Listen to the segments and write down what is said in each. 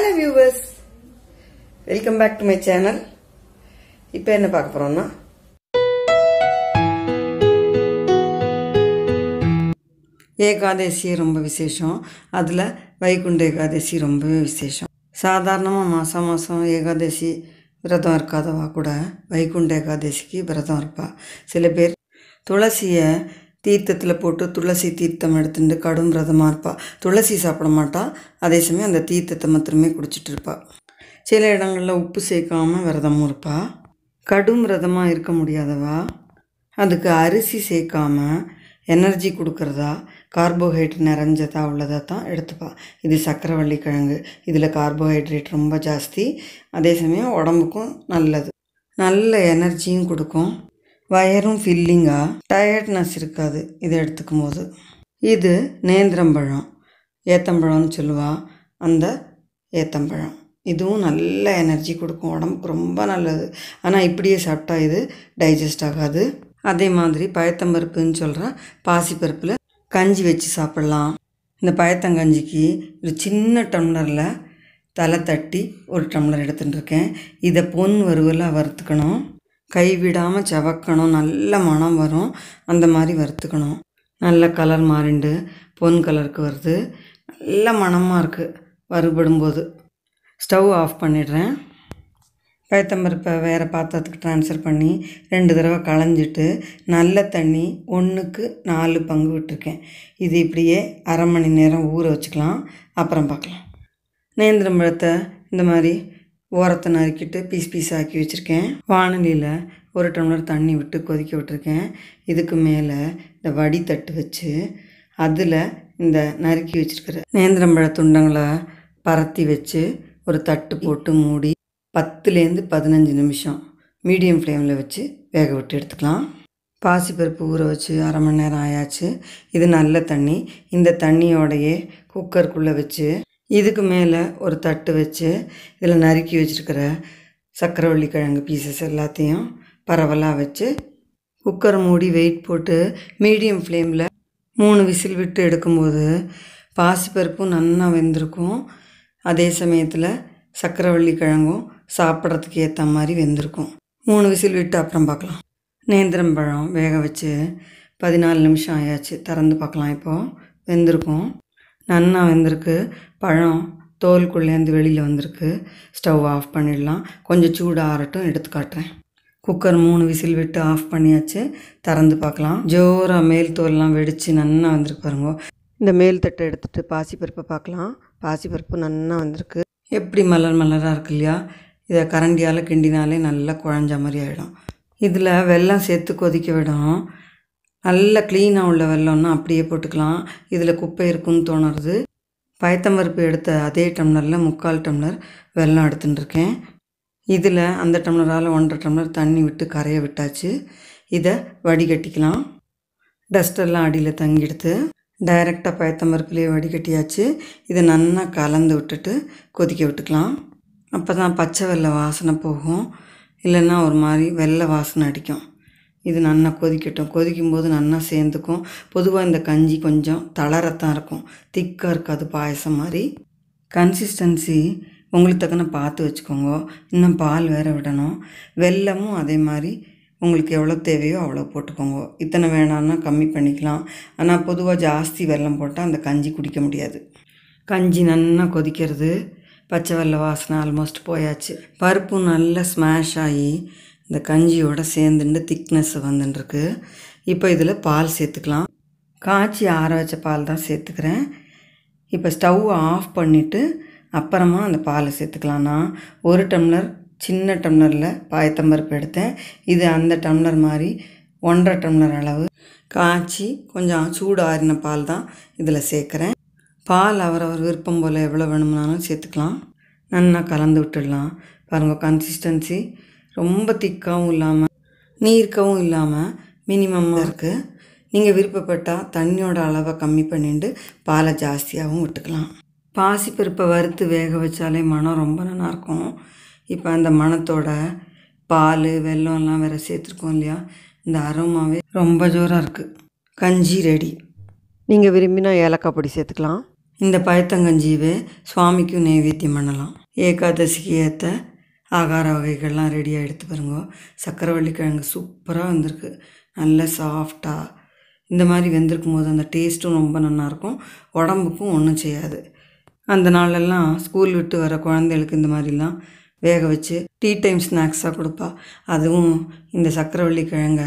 hello viewers welcome back to my channel இப்போ என்ன பார்க்க போகிறோம்னா ஏகாதசி ரொம்ப விசேஷம் அதில் வைகுண்ட ஏகாதசி ரொம்பவே விசேஷம் சாதாரணமாக மாதம் மாதம் ஏகாதசி விரதம் இருக்காதவா கூட வைகுண்ட ஏகாதசிக்கு விரதம் இருப்பாள் சில பேர் துளசியை தீர்த்தத்தில் போட்டு துளசி தீர்த்தம் எடுத்துட்டு கடும் விரதமாக இருப்பாள் துளசி சாப்பிட மாட்டாள் அதே சமயம் அந்த தீர்த்தத்தை மாத்திரமே குடிச்சிட்டு இருப்பாள் சில இடங்களில் உப்பு சேர்க்காமல் விரதமும் இருப்பாள் கடும் விரதமாக இருக்க முடியாதவா அதுக்கு அரிசி சேர்க்காமல் எனர்ஜி கொடுக்குறதா கார்போஹைட்ரேட் நிறைஞ்சதா உள்ளதாக தான் எடுத்துப்பா இது சக்கரவள்ளி கிழங்கு இதில் கார்போஹைட்ரேட் ரொம்ப ஜாஸ்தி அதே சமயம் உடம்புக்கும் நல்லது நல்ல எனர்ஜியும் கொடுக்கும் வயரும் ஃபில்லிங்காக டயர்ட்னஸ் இருக்காது இதை எடுத்துக்கும் போது இது நேந்திரம்பழம் ஏத்தம்பழம்னு சொல்லுவாள் அந்த ஏத்தம்பழம் இதுவும் நல்ல எனர்ஜி கொடுக்கும் உடம்புக்கு ரொம்ப நல்லது ஆனால் இப்படியே சாப்பிட்டா இது டைஜஸ்ட் ஆகாது அதே மாதிரி பயத்தம்பருப்புன்னு சொல்கிற பாசிப்பருப்பில் கஞ்சி வச்சு சாப்பிட்லாம் இந்த பயத்தங்கஞ்சிக்கு ஒரு சின்ன டம்ளரில் தலை தட்டி ஒரு டம்ளர் எடுத்துகிட்டு இருக்கேன் இதை பொன் வருவலாக வறுத்துக்கணும் கைவிடாமல் செவக்கணும் நல்ல மனம் வரும் அந்த மாதிரி வறுத்துக்கணும் நல்ல கலர் மாறிண்டு பொன் கலருக்கு வருது நல்ல மனமாக இருக்குது வருபடும்போது ஸ்டவ் ஆஃப் பண்ணிடுறேன் பயத்தம்பருப்பை வேறு பாத்திரத்துக்கு ட்ரான்ஸ்ஃபர் பண்ணி ரெண்டு தடவை களைஞ்சிட்டு நல்ல தண்ணி ஒன்றுக்கு நாலு பங்கு விட்டுருக்கேன் இது இப்படியே அரை மணி நேரம் ஊற வச்சுக்கலாம் அப்புறம் பார்க்கலாம் நேந்திரம் இந்த மாதிரி ஓரத்தை நறுக்கிட்டு பீஸ் பீஸ் ஆக்கி வச்சுருக்கேன் வானலியில் ஒரு டம்ளர் தண்ணி விட்டு கொதிக்க விட்டுருக்கேன் இதுக்கு மேலே இந்த வடி தட்டு வச்சு அதில் இந்த நறுக்கி வச்சுருக்கிற நேந்திரம்பழ துண்டங்களை பரத்தி வச்சு ஒரு தட்டு போட்டு மூடி பத்துலேருந்து பதினஞ்சு நிமிஷம் மீடியம் ஃப்ளேமில் வச்சு வேக விட்டு எடுத்துக்கலாம் பாசிப்பருப்பு ஊற வச்சு அரை மணி நேரம் ஆயாச்சு இது நல்ல தண்ணி இந்த தண்ணியோடையே குக்கருக்குள்ளே வச்சு இதுக்கு மேலே ஒரு தட்டு வச்சு இதில் நறுக்கி வச்சுருக்கிற சக்கரவள்ளி கிழங்கு பீசஸ் எல்லாத்தையும் பரவலாக வச்சு குக்கர் மூடி வெயிட் போட்டு மீடியம் ஃப்ளேமில் மூணு விசில் விட்டு எடுக்கும்போது பாசிப்பருப்பும் நன்னா வெந்திருக்கும் அதே சமயத்தில் சக்கரவள்ளி கிழங்கும் சாப்பிட்றதுக்கு ஏற்ற மாதிரி வெந்திருக்கும் மூணு விசில் விட்டு அப்புறம் பார்க்கலாம் நேந்திரம் பழம் வேக வச்சு பதினாலு நிமிஷம் ஆயாச்சு திறந்து பார்க்கலாம் இப்போது வெந்திருக்கும் நன்னா வந்திருக்கு பழம் தோலுக்குள்ளேருந்து வெளியில் வந்திருக்கு ஸ்டவ் ஆஃப் பண்ணிடலாம் கொஞ்சம் சூடு ஆறட்டும் எடுத்து காட்டுறேன் குக்கர் மூணு விசில் விட்டு ஆஃப் பண்ணியாச்சு திறந்து பார்க்கலாம் ஜோராக மேல் தோல்லாம் வெடித்து நன்னா வந்திருக்கு பாருங்க இந்த மேல் தட்டை எடுத்துகிட்டு பாசிப்பருப்பை பார்க்கலாம் பாசிப்பருப்பு நன்னா வந்திருக்கு எப்படி மலர் மலராக இருக்கு இல்லையா இதை கரண்டியால் கிண்டினாலே நல்லா குழஞ்ச மாதிரி ஆகிடும் இதில் வெள்ளம் சேர்த்து கொதிக்க விடும் நல்ல க்ளீனாக உள்ள வெள்ளம்னா அப்படியே போட்டுக்கலாம் இதில் குப்பை இருக்குன்னு தோணுறது பயத்தம்பருப்பு எடுத்த அதே டம்ளரில் முக்கால் டம்ளர் வெள்ளம் எடுத்துட்டுருக்கேன் இதில் அந்த டம்ளரால் ஒன்றரை டம்ளர் தண்ணி விட்டு கரைய விட்டாச்சு இதை வடிகட்டிக்கலாம் டஸ்டெல்லாம் அடியில் தங்கி எடுத்து டைரெக்டாக பயத்தம்பருப்புலேயே வடிகட்டியாச்சு இதை நல்லா கலந்து விட்டுட்டு கொதிக்க விட்டுக்கலாம் அப்போ தான் பச்சை வெள்ளை வாசனை போகும் இல்லைன்னா ஒரு மாதிரி வெள்ளை வாசனை அடிக்கும் இது நல்லா கொதிக்கட்டும் கொதிக்கும் போது நல்லா சேர்ந்துக்கும் பொதுவாக இந்த கஞ்சி கொஞ்சம் தளரத்தான் இருக்கும் திக்காக இருக்காது பாயசம் மாதிரி கன்சிஸ்டன்சி உங்களுக்கு தக்கன பார்த்து வச்சுக்கோங்க இன்னும் பால் வேறு விடணும் வெல்லமும் அதே மாதிரி உங்களுக்கு எவ்வளோ தேவையோ அவ்வளோ போட்டுக்கோங்க இத்தனை வேணான்னா கம்மி பண்ணிக்கலாம் ஆனால் பொதுவாக ஜாஸ்தி வெல்லம் போட்டால் அந்த கஞ்சி குடிக்க முடியாது கஞ்சி நல்லா கொதிக்கிறது பச்சை வெள்ளை வாசனை ஆல்மோஸ்ட் போயாச்சு பருப்பு நல்லா ஸ்மாஷ் ஆகி இந்த கஞ்சியோட சேர்ந்துட்டு திக்னஸ் வந்துட்டுருக்கு இப்போ இதில் பால் சேர்த்துக்கலாம் காய்ச்சி ஆற வச்ச பால் தான் சேர்த்துக்கிறேன் இப்போ ஸ்டவ் ஆஃப் பண்ணிவிட்டு அப்புறமா அந்த பாலை சேர்த்துக்கலாம் நான் ஒரு டம்ளர் சின்ன டம்ளரில் பாயத்தம்பருப்பு எடுத்தேன் இது அந்த டம்ளர் மாதிரி ஒன்றரை டம்ளர் அளவு காய்ச்சி கொஞ்சம் சூடு ஆறின பால் தான் இதில் சேர்க்குறேன் பால் அவரவர் விருப்பம் போல் எவ்வளோ வேணும்னாலும் சேர்த்துக்கலாம் நல்லா கலந்து விட்டுடலாம் பாருங்கள் கன்சிஸ்டன்சி ரொம்ப திக்காகவும் இல்லாமல் நீர்க்கவும் இல்லாமல் மினிமமாக இருக்குது நீங்கள் விருப்பப்பட்டால் தண்ணியோட அளவை கம்மி பண்ணிட்டு பாலை ஜாஸ்தியாகவும் விட்டுக்கலாம் பாசி பருப்பை வறுத்து வேக வச்சாலே மனம் ரொம்ப நல்லாயிருக்கும் இப்போ அந்த மணத்தோட பால் வெள்ளம்லாம் வேறு சேர்த்துருக்கோம் இல்லையா இந்த அருமாவே ரொம்ப ஜோராக இருக்குது கஞ்சி ரெடி நீங்கள் விரும்பினா ஏலக்காய் பொடி சேர்த்துக்கலாம் இந்த பயத்தங்கஞ்சியவே சுவாமிக்கும் நைவேத்தியம் பண்ணலாம் ஏகாதசிக்கு ஏற்ற ஆகார வகைகள்லாம் ரெடியாக எடுத்து பாருங்க சக்கரவள்ளி கிழங்கு சூப்பராக வந்திருக்கு நல்ல சாஃப்டாக இந்த மாதிரி வெந்திருக்கும் போது அந்த டேஸ்ட்டும் ரொம்ப நல்லாயிருக்கும் உடம்புக்கும் ஒன்றும் செய்யாது அந்த நாளெல்லாம் ஸ்கூல் விட்டு வர குழந்தைகளுக்கு இந்த மாதிரிலாம் வேக வச்சு டீ டைம் ஸ்நாக்ஸாக கொடுப்பா அதுவும் இந்த சக்கரவள்ளி கிழங்க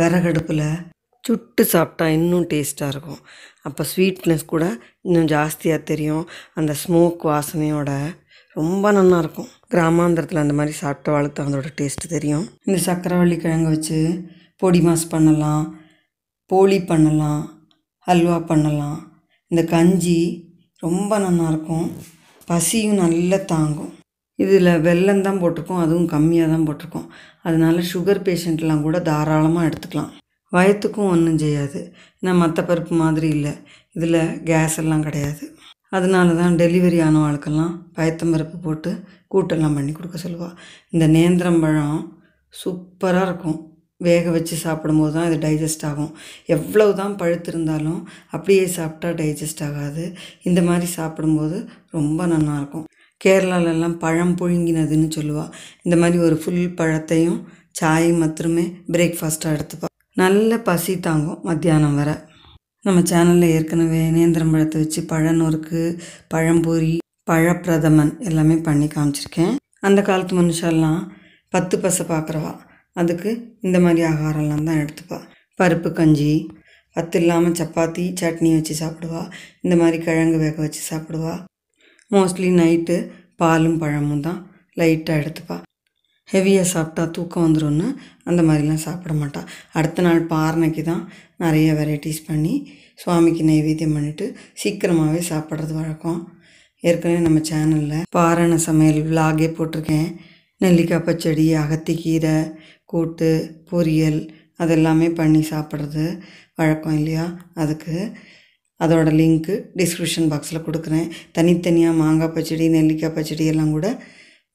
விறகடுப்பில் சுட்டு சாப்பிட்டா இன்னும் டேஸ்ட்டாக இருக்கும் அப்போ ஸ்வீட்னஸ் கூட இன்னும் ஜாஸ்தியாக தெரியும் அந்த ஸ்மோக் வாசனையோட ரொம்ப நல்லாயிருக்கும் கிராமாந்திரத்தில் அந்த மாதிரி சாப்பிட்ட வளர்த்து அதோட டேஸ்ட்டு தெரியும் இந்த சக்கரவள்ளி கிழங்கு வச்சு பொடி மாஸ் பண்ணலாம் போலி பண்ணலாம் ஹல்வா பண்ணலாம் இந்த கஞ்சி ரொம்ப நல்லாயிருக்கும் பசியும் நல்லா தாங்கும் இதில் வெள்ளம் தான் போட்டிருக்கோம் அதுவும் கம்மியாக தான் போட்டிருக்கோம் அதனால் சுகர் பேஷண்ட்லாம் கூட தாராளமாக எடுத்துக்கலாம் வயத்துக்கும் ஒன்றும் செய்யாது ஏன்னா மற்ற பருப்பு மாதிரி இல்லை இதில் கேஸ் எல்லாம் கிடையாது அதனால தான் டெலிவரி ஆன ஆளுக்கெல்லாம் பயத்தம்பருப்பு போட்டு கூட்டெல்லாம் பண்ணி கொடுக்க சொல்லுவாள் இந்த நேந்திரம் பழம் சூப்பராக இருக்கும் வேக வச்சு சாப்பிடும்போது தான் இது டைஜஸ்ட் ஆகும் எவ்வளவு தான் பழுத்திருந்தாலும் அப்படியே சாப்பிட்டா டைஜஸ்ட் ஆகாது இந்த மாதிரி சாப்பிடும்போது ரொம்ப நல்லாயிருக்கும் கேரளாலெல்லாம் பழம் புழுங்கினதுன்னு சொல்லுவாள் இந்த மாதிரி ஒரு ஃபுல் பழத்தையும் சாயும் மாத்திரமே பிரேக்ஃபாஸ்ட்டாக எடுத்துப்பா நல்ல பசி தாங்கும் மத்தியானம் வரை நம்ம சேனலில் ஏற்கனவே நேந்திரம் பழத்தை வச்சு பழ நொறுக்கு பழம்பூரி பழப்பிரதமன் எல்லாமே பண்ணி காமிச்சிருக்கேன் அந்த காலத்து மனுஷெல்லாம் பத்து பசை பார்க்குறவா அதுக்கு இந்த மாதிரி ஆகாரம்லாம் தான் எடுத்துப்பா பருப்பு கஞ்சி பத்து இல்லாமல் சப்பாத்தி சட்னி வச்சு சாப்பிடுவா இந்த மாதிரி கிழங்கு வேக வச்சு சாப்பிடுவா மோஸ்ட்லி நைட்டு பாலும் பழமும் தான் லைட்டாக எடுத்துப்பா ஹெவியாக சாப்பிட்டா தூக்கம் வந்துடும்னு அந்த மாதிரிலாம் சாப்பிட மாட்டாள் அடுத்த நாள் பாரணைக்கு தான் நிறைய வெரைட்டிஸ் பண்ணி சுவாமிக்கு நைவேத்தியம் பண்ணிவிட்டு சீக்கிரமாகவே சாப்பிட்றது வழக்கம் ஏற்கனவே நம்ம சேனலில் பாரண சமையல் விலாகே போட்டிருக்கேன் நெல்லிக்காய் பச்சடி அகத்திக்கீரை கூட்டு பொரியல் அதெல்லாமே பண்ணி சாப்பிட்றது வழக்கம் இல்லையா அதுக்கு அதோட லிங்க்கு டிஸ்கிரிப்ஷன் பாக்ஸில் கொடுக்குறேன் தனித்தனியாக மாங்காய் பச்சடி நெல்லிக்காய் பச்சடி எல்லாம் கூட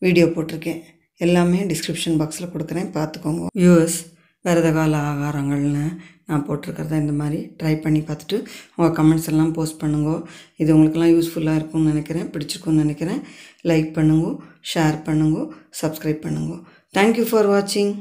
வீடியோ போட்டிருக்கேன் எல்லாமே டிஸ்கிரிப்ஷன் பாக்ஸில் கொடுக்குறேன் பார்த்துக்கோங்க வியூவர்ஸ் விரத கால ஆகாரங்கள்னு நான் போட்டிருக்கிறத இந்த மாதிரி ட்ரை பண்ணி பார்த்துட்டு உங்கள் கமெண்ட்ஸ் எல்லாம் போஸ்ட் பண்ணுங்க இது உங்களுக்கெல்லாம் யூஸ்ஃபுல்லாக இருக்கும்னு நினைக்கிறேன் பிடிச்சிருக்கும்னு நினைக்கிறேன் லைக் பண்ணுங்க ஷேர் பண்ணுங்க சப்ஸ்கிரைப் பண்ணுங்க தேங்க்யூ ஃபார் வாட்சிங்